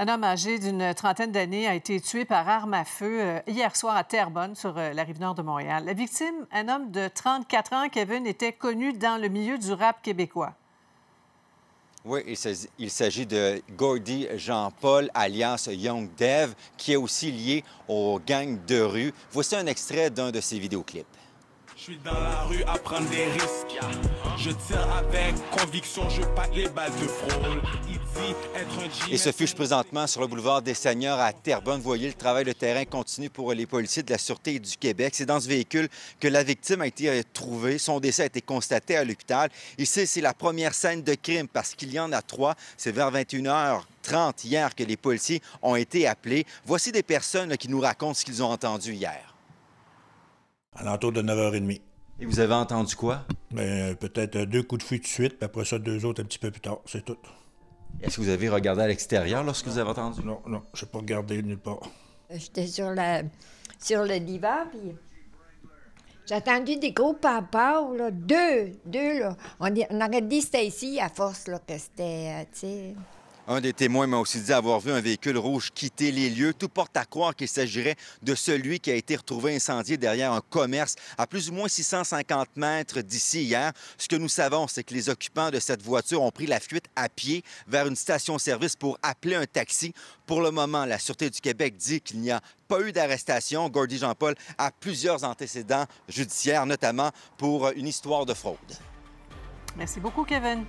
Un homme âgé d'une trentaine d'années a été tué par arme à feu euh, hier soir à Terrebonne, sur euh, la rive nord de Montréal. La victime, un homme de 34 ans, Kevin, était connu dans le milieu du rap québécois. Oui, il s'agit de Gordy Jean-Paul, Alliance Young Dev, qui est aussi lié aux gangs de rue. Voici un extrait d'un de ses vidéoclips. Je suis dans la rue à prendre des risques. Je tire avec conviction, je parle les balles de frôle. Il être Et se fiche présentement sur le boulevard des Seigneurs à Terrebonne. Voyez, le travail de terrain continue pour les policiers de la Sûreté du Québec. C'est dans ce véhicule que la victime a été euh, trouvée. Son décès a été constaté à l'hôpital. Ici, c'est la première scène de crime parce qu'il y en a trois. C'est vers 21 h 30 hier que les policiers ont été appelés. Voici des personnes qui nous racontent ce qu'ils ont entendu hier. À l'entour de 9h30. Et vous avez entendu quoi? Ben, euh, peut-être euh, deux coups de feu de suite, puis après ça, deux autres un petit peu plus tard. C'est tout. Est-ce que vous avez regardé à l'extérieur lorsque vous avez entendu? Non, non, je n'ai pas regardé nulle part. Euh, j'étais sur, la, sur le divan, puis j'ai entendu des gros papas, là, deux, deux, là. On, aurait dit c'était ici à force, là, que c'était, tu sais... Un des témoins m'a aussi dit avoir vu un véhicule rouge quitter les lieux. Tout porte à croire qu'il s'agirait de celui qui a été retrouvé incendié derrière un commerce à plus ou moins 650 mètres d'ici hier. Ce que nous savons, c'est que les occupants de cette voiture ont pris la fuite à pied vers une station-service pour appeler un taxi. Pour le moment, la Sûreté du Québec dit qu'il n'y a pas eu d'arrestation. Gordy Jean-Paul a plusieurs antécédents judiciaires, notamment pour une histoire de fraude. Merci beaucoup, Kevin.